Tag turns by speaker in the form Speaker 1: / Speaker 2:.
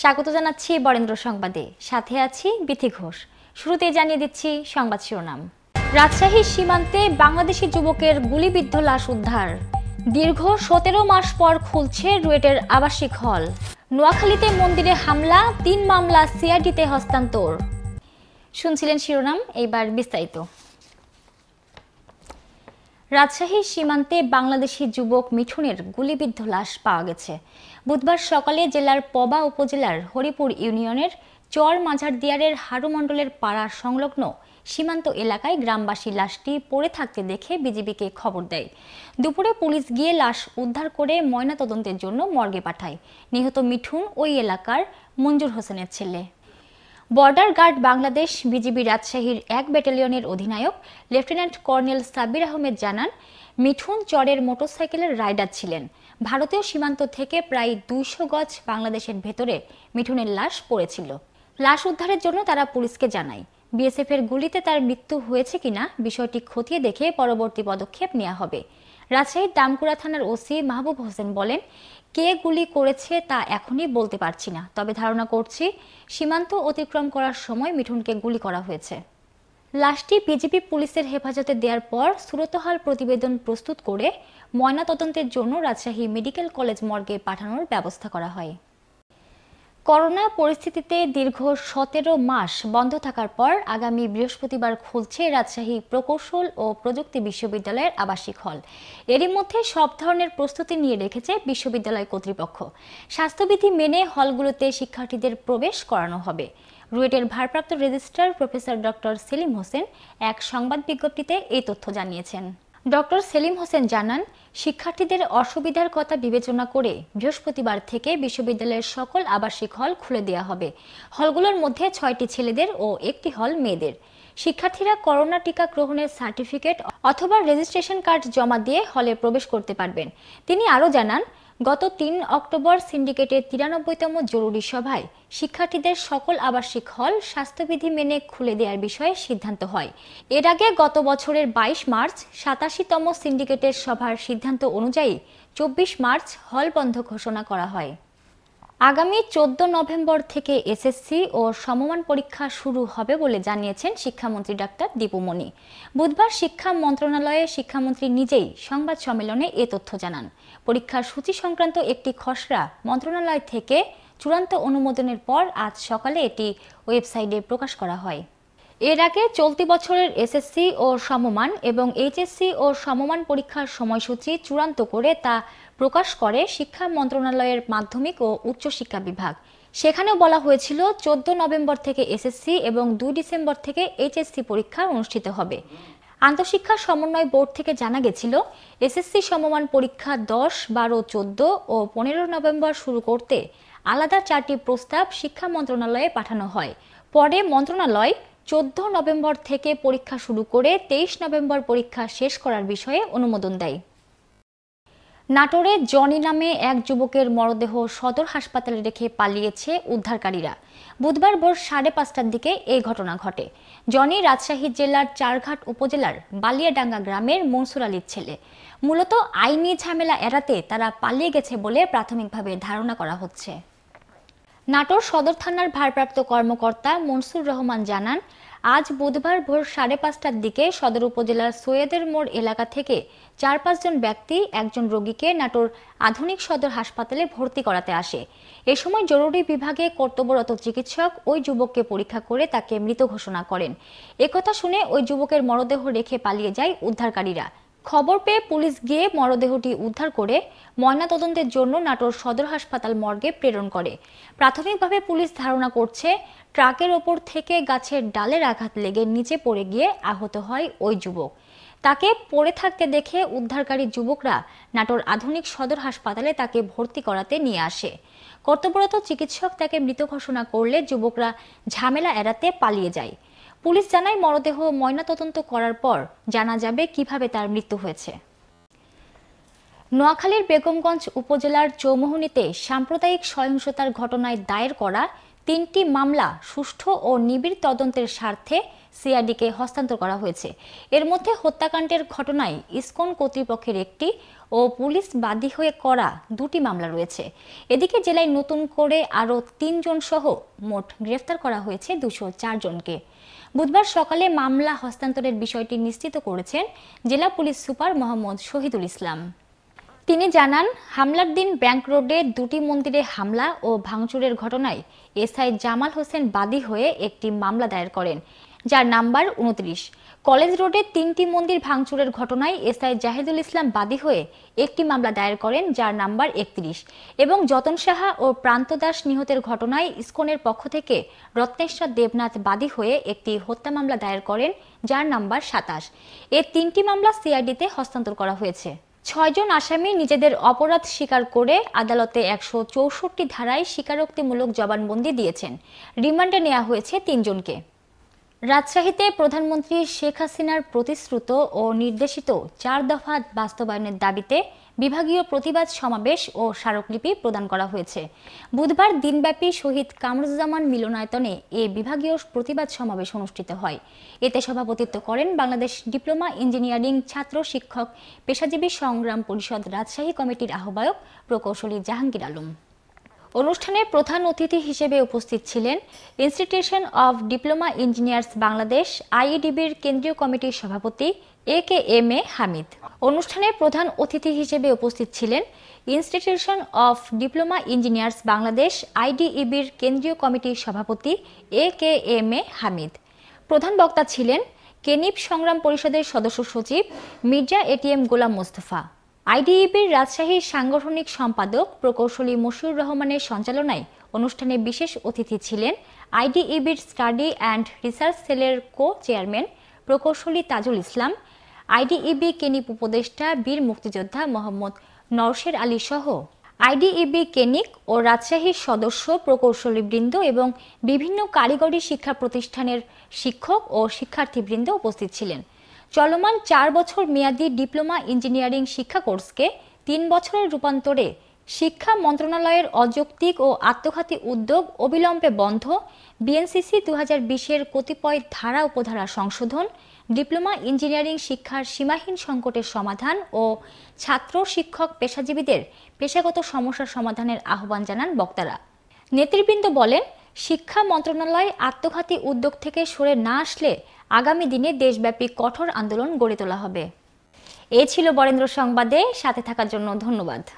Speaker 1: স্বাগত জানাচ্ছি বরেন্দ্র সংবাদে সাথে আছি বিথি ঘোষ শুরুতে জানিয়ে দিচ্ছি সংবাদ শিরোনাম রাজশাহী সীমান্তে বাংলাদেশি যুবকের গুলিবিদ্ধ লাশ উদ্ধার দীর্ঘ সতেরো মাস পর খুলছে রুয়েটের আবাসিক হল নোয়াখালীতে মন্দিরে হামলা তিন মামলা সিআইডিতে হস্তান্তর শুনছিলেন শিরোনাম এইবার বিস্তারিত রাজশাহী সীমান্তে বাংলাদেশি যুবক মিঠুনের গুলিবিদ্ধ লাশ পাওয়া গেছে বুধবার সকালে জেলার পবা উপজেলার হরিপুর ইউনিয়নের চর মাঝারদিয়ারের হারু মণ্ডলের পাড়া সংলগ্ন সীমান্ত এলাকায় গ্রামবাসী লাশটি পড়ে থাকতে দেখে বিজিবিকে খবর দেয় দুপুরে পুলিশ গিয়ে লাশ উদ্ধার করে ময়নাতদন্তের জন্য মর্গে পাঠায় নিহত মিঠুন ওই এলাকার মঞ্জুর হোসেনের ছেলে বর্ডার গার্ড বাংলাদেশ বিজিবি রাজশাহীর এক ব্যাটালিয়নের অধিনায়ক লেফটেন্যান্ট কর্নেল সাব্বির আহমেদ জানান মিঠুন চরের মোটরসাইকেলের রাইডার ছিলেন ভারতীয় সীমান্ত থেকে প্রায় দুইশো গজ বাংলাদেশের ভেতরে মিঠুনের লাশ পড়েছিল লাশ উদ্ধারের জন্য তারা পুলিশকে জানায় বিএসএফ এর গুলিতে তার মৃত্যু হয়েছে কিনা বিষয়টি খতিয়ে দেখে পরবর্তী পদক্ষেপ নেওয়া হবে রাজশাহীর দামকুড়া থানার ওসি মাহবুব হোসেন বলেন কে গুলি করেছে তা এখনই বলতে পারছি না তবে ধারণা করছি সীমান্ত অতিক্রম করার সময় মিঠুনকে গুলি করা হয়েছে লাশটি বিজেপি পুলিশের হেফাজতে দেওয়ার পর সুরতহাল প্রতিবেদন প্রস্তুত করে ময়নাতদন্তের জন্য রাজশাহী মেডিকেল কলেজ মর্গে পাঠানোর ব্যবস্থা করা হয় করোনা পরিস্থিতিতে দীর্ঘ সতেরো মাস বন্ধ থাকার পর আগামী বৃহস্পতিবার খুলছে রাজশাহী প্রকৌশল ও প্রযুক্তি বিশ্ববিদ্যালয়ের আবাসিক হল এরই মধ্যে সব ধরনের প্রস্তুতি নিয়ে রেখেছে বিশ্ববিদ্যালয় কর্তৃপক্ষ স্বাস্থ্যবিধি মেনে হলগুলোতে শিক্ষার্থীদের প্রবেশ করানো হবে রুয়েটের ভারপ্রাপ্ত registrar professor doctor Selim Hossain এক সংবাদ বিজ্ঞপ্তিতে এই তথ্য জানিয়েছেন ডক্টর সেলিম হোসেন জানান শিক্ষার্থীদের অসুবিধার কথা বিবেচনা করে বৃহস্পতিবার থেকে বিশ্ববিদ্যালয়ের সকল আবাসিক হল খুলে দেওয়া হবে হলগুলোর মধ্যে ছয়টি ছেলেদের ও একটি হল মেয়েদের শিক্ষার্থীরা করোনা টিকা গ্রহণের সার্টিফিকেট অথবা রেজিস্ট্রেশন কার্ড জমা দিয়ে হলে প্রবেশ করতে পারবেন তিনি আরও জানান গত তিন অক্টোবর সিন্ডিকেটের তিরানব্বইতম জরুরি সভায় শিক্ষার্থীদের সকল আবাসিক হল স্বাস্থ্যবিধি মেনে খুলে দেওয়ার বিষয়ে সিদ্ধান্ত হয় এর আগে গত বছরের ২২ মার্চ সাতাশিতম সিন্ডিকেটের সভার সিদ্ধান্ত অনুযায়ী চব্বিশ মার্চ হল বন্ধ ঘোষণা করা হয় আগামী চোদ্দ নভেম্বর থেকে এসএসসি ও সমমান পরীক্ষা শুরু হবে বলে জানিয়েছেন শিক্ষামন্ত্রী ডাক্তার দীপুমণি বুধবার শিক্ষা মন্ত্রণালয়ে শিক্ষামন্ত্রী নিজেই সংবাদ সম্মেলনে এ তথ্য জানান পরীক্ষার সূচি সংক্রান্ত একটি খসড়া মন্ত্রণালয় থেকে চূড়ান্ত অনুমোদনের পর আজ সকালে এটি ওয়েবসাইটে প্রকাশ করা হয় এর আগে চলতি বছরের এসএসসি ও সমমান এবং এইচএসসি ও সমমান পরীক্ষার সময়সূচি চূড়ান্ত করে তা প্রকাশ করে শিক্ষা মন্ত্রণালয়ের মাধ্যমিক ও উচ্চশিক্ষা বিভাগ সেখানেও বলা হয়েছিল চোদ্দ নভেম্বর থেকে এসএসসি এবং দুই ডিসেম্বর থেকে এইচএসসি পরীক্ষা অনুষ্ঠিত হবে আন্তঃশিক্ষা সমন্বয় বোর্ড থেকে জানা গেছিল এসএসসি সমমান পরীক্ষা দশ বারো চোদ্দ ও পনেরো নভেম্বর শুরু করতে আলাদা চারটি প্রস্তাব শিক্ষা মন্ত্রণালয়ে পাঠানো হয় পরে মন্ত্রণালয় চোদ্দ নভেম্বর থেকে পরীক্ষা শুরু করে তেইশ নভেম্বর পরীক্ষা শেষ করার বিষয়ে অনুমোদন দেয় নাটোরে জনি নামে এক যুবকের মরদেহ সদর হাসপাতালে রেখে পালিয়েছে উদ্ধারকারীরা বুধবার ভোর সাড়ে পাঁচটার দিকে এই ঘটনা ঘটে জনি রাজশাহী জেলার চারঘাট উপজেলার বালিয়াডাঙ্গা গ্রামের মনসুর আলীর ছেলে মূলত আইনি ঝামেলা এড়াতে তারা পালিয়ে গেছে বলে প্রাথমিকভাবে ধারণা করা হচ্ছে নাটোর সদর থানার ভারপ্রাপ্ত কর্মকর্তা মনসুর রহমান জানান আজ বুধবার ভোর সাড়ে পাঁচটার দিকে সদর উপজেলার সৈয়দের মোড় এলাকা থেকে চার পাঁচজন ব্যক্তি একজন রোগীকে নাটোর আধুনিক সদর হাসপাতালে ভর্তি করাতে আসে এ সময় জরুরি বিভাগে কর্তব্যরত চিকিৎসক ওই যুবককে পরীক্ষা করে তাকে মৃত ঘোষণা করেন একথা শুনে ওই যুবকের মরদেহ রেখে পালিয়ে যায় উদ্ধারকারীরা খবর পেয়ে পুলিশ গিয়ে মরদেহটি উদ্ধার করে ময়নাতদন্তের জন্য নাটোর সদর হাসপাতাল মর্গে প্রেরণ করে প্রাথমিকভাবে পুলিশ ধারণা করছে ট্রাকের ওপর থেকে গাছের ডালের আঘাত লেগে নিচে পড়ে গিয়ে আহত হয় ওই যুবক তাকে পড়ে থাকতে দেখে উদ্ধারকারী যুবকরা নাটোর আধুনিক সদর হাসপাতালে তাকে ভর্তি করাতে নিয়ে আসে কর্তব্যরত চিকিৎসক তাকে মৃত ঘোষণা করলে যুবকরা ঝামেলা এড়াতে পালিয়ে যায় পুলিশ জানায় মরদেহ ময়নাতদন্ত করার পর জানা যাবে কিভাবে তার মৃত্যু হয়েছে নোয়াখালীর বেগমগঞ্জ উপজেলার চৌমোহনীতে সাম্প্রদায়িক সহিংসতার ঘটনায় দায়ের করা তিনটি মামলা সুষ্ঠু ও নিবিড় তদন্তের স্বার্থে সিআইডিকে হস্তান্তর করা হয়েছে এর মধ্যে হত্যাকাণ্ডের ঘটনায় ইসকন কর্তৃপক্ষের একটি ও পুলিশ বাদী হয়ে করা দুটি মামলা রয়েছে এদিকে জেলায় নতুন করে আরও তিনজন সহ মোট গ্রেফতার করা হয়েছে দুশো জনকে বুধবার সকালে মামলা হস্তান্তরের বিষয়টি নিশ্চিত করেছেন জেলা পুলিশ সুপার মোহাম্মদ শহীদুল ইসলাম তিনি জানান হামলার দিন ব্যাংক রোডে দুটি মন্দিরে হামলা ও ভাঙচুরের ঘটনায় এসআই জামাল হোসেন বাদী হয়ে একটি মামলা দায়ের করেন যার নাম্বার উনত্রিশ কলেজ রোডে তিনটি মন্দির ভাঙচুরের ঘটনায় এসআই জাহিদুল ইসলাম বাদী হয়ে একটি মামলা দায়ের করেন যার নাম্বার একত্রিশ এবং যতন সাহা ও প্রান্ত দাস নিহতের ঘটনায় ইস্কনের পক্ষ থেকে রত্নেশ্বর দেবনাথ বাদী হয়ে একটি হত্যা মামলা দায়ের করেন যার নাম্বার সাতাশ এর তিনটি মামলা সিআইডিতে হস্তান্তর করা হয়েছে ছয়জন আসামি নিজেদের অপরাধ স্বীকার করে আদালতে একশো চৌষট্টি ধারায় স্বীকারোক্তিমূলক জবানবন্দি দিয়েছেন রিমান্ডে নেওয়া হয়েছে তিনজনকে রাজশাহীতে প্রধানমন্ত্রী শেখ হাসিনার প্রতিশ্রুত ও নির্দেশিত চার দফা বাস্তবায়নের দাবিতে বিভাগীয় প্রতিবাদ সমাবেশ ও স্মারকলিপি প্রদান করা হয়েছে বুধবার দিনব্যাপী শহীদ কামরুজ্জামান মিলনায়তনে এ বিভাগীয় প্রতিবাদ সমাবেশ অনুষ্ঠিত হয় এতে সভাপতিত্ব করেন বাংলাদেশ ডিপ্লোমা ইঞ্জিনিয়ারিং ছাত্র শিক্ষক পেশাজীবী সংগ্রাম পরিষদ রাজশাহী কমিটির আহ্বায়ক প্রকৌশলী জাহাঙ্গীর আলম অনুষ্ঠানে প্রধান অতিথি হিসেবে উপস্থিত ছিলেন institution of diploma engineers Bangladesh আইইডিবির কেন্দ্রীয় কমিটির সভাপতি এ কে এম এ হামিদ অনুষ্ঠানে প্রধান অতিথি হিসেবে উপস্থিত ছিলেন institution of diploma engineers Bangladesh আইডিইবির কেন্দ্রীয় কমিটির সভাপতি এ কে এম এ হামিদ প্রধান বক্তা ছিলেন কেনিপ সংগ্রাম পরিষদের সদস্য সচিব মির্জা এটিএম গোলাম মোস্তফা আইডিএপির রাজশাহীর সাংগঠনিক সম্পাদক প্রকৌশলী মশিউর রহমানের সঞ্চালনায় অনুষ্ঠানে বিশেষ অতিথি ছিলেন আইডিএবির স্টাডি অ্যান্ড রিসার্চ সেলের কো চেয়ারম্যান প্রকৌশলী তাজুল ইসলাম আইডিএবি কেনিক উপদেষ্টা বীর মুক্তিযোদ্ধা মোহাম্মদ নরশের আলী সহ আইডিএবি কেনিক ও রাজশাহীর সদস্য প্রকৌশলীবৃন্দ এবং বিভিন্ন কারিগরি শিক্ষা প্রতিষ্ঠানের শিক্ষক ও শিক্ষার্থীবৃন্দ উপস্থিত ছিলেন চলমান চার বছর মেয়াদী ডিপ্লোমা ইঞ্জিনিয়ারিং শিক্ষা কোর্সকে তিন বছরের রূপান্তরে শিক্ষা মন্ত্রণালয়ের অযৌক্তিক ও আত্মঘাতী উদ্যোগ অবিলম্বে বন্ধ বিএনসিসি দু হাজার বিশের কতিপয় ধারা উপধারা সংশোধন ডিপ্লোমা ইঞ্জিনিয়ারিং শিক্ষার সীমাহীন সংকটের সমাধান ও ছাত্র শিক্ষক পেশাজীবীদের পেশাগত সমস্যার সমাধানের আহ্বান জানান বক্তারা নেতৃবৃন্দ বলেন শিক্ষা মন্ত্রণালয় আত্মঘাতী উদ্যোগ থেকে সরে না আসলে আগামী দিনে দেশব্যাপী কঠোর আন্দোলন গড়ে তোলা হবে এ ছিল বরেন্দ্র সংবাদে সাথে থাকার জন্য ধন্যবাদ